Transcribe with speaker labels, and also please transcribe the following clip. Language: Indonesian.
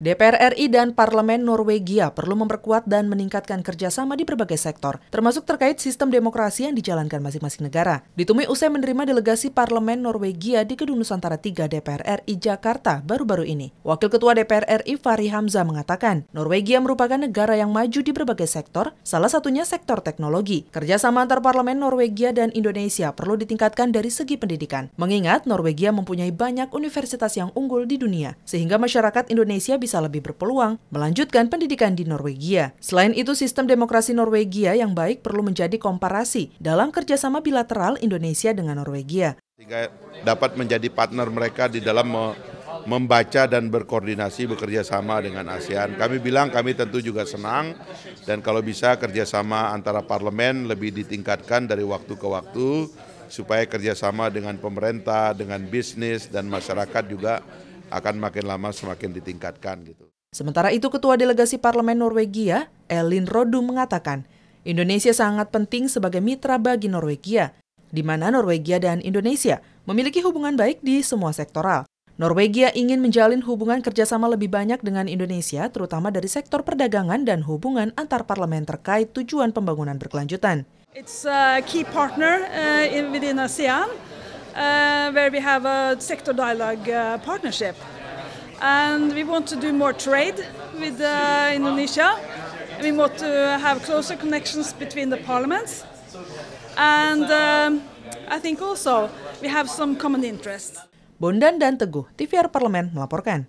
Speaker 1: DPR RI dan Parlemen Norwegia perlu memperkuat dan meningkatkan kerjasama di berbagai sektor, termasuk terkait sistem demokrasi yang dijalankan masing-masing negara. Ditemui usai menerima delegasi Parlemen Norwegia di Gedung Nusantara 3 DPR RI Jakarta baru-baru ini. Wakil Ketua DPR RI Fahri Hamzah mengatakan, Norwegia merupakan negara yang maju di berbagai sektor, salah satunya sektor teknologi. Kerjasama antar Parlemen Norwegia dan Indonesia perlu ditingkatkan dari segi pendidikan, mengingat Norwegia mempunyai banyak universitas yang unggul di dunia, sehingga masyarakat Indonesia bisa bisa lebih berpeluang melanjutkan pendidikan di Norwegia. Selain itu, sistem demokrasi Norwegia yang baik perlu menjadi komparasi dalam kerjasama bilateral Indonesia dengan Norwegia.
Speaker 2: Sehingga dapat menjadi partner mereka di dalam membaca dan berkoordinasi bekerja sama dengan ASEAN. Kami bilang kami tentu juga senang dan kalau bisa kerjasama antara parlemen lebih ditingkatkan dari waktu ke waktu supaya kerjasama dengan pemerintah, dengan bisnis dan masyarakat juga akan makin lama semakin ditingkatkan gitu.
Speaker 1: Sementara itu Ketua Delegasi Parlemen Norwegia, Elin Rodu mengatakan, Indonesia sangat penting sebagai mitra bagi Norwegia, di mana Norwegia dan Indonesia memiliki hubungan baik di semua sektoral. Norwegia ingin menjalin hubungan kerjasama lebih banyak dengan Indonesia, terutama dari sektor perdagangan dan hubungan antar parlemen terkait tujuan pembangunan berkelanjutan.
Speaker 3: It's a key partner uh, within ASEAN. Uh, where we have a sector dialogue uh, partnership. And we want to do more trade with uh, Indonesia. We want to have closer connections between the parliaments. And um, I think also we have some common interests.
Speaker 1: Bondan dan Teguh, TVR Parlemen melaporkan.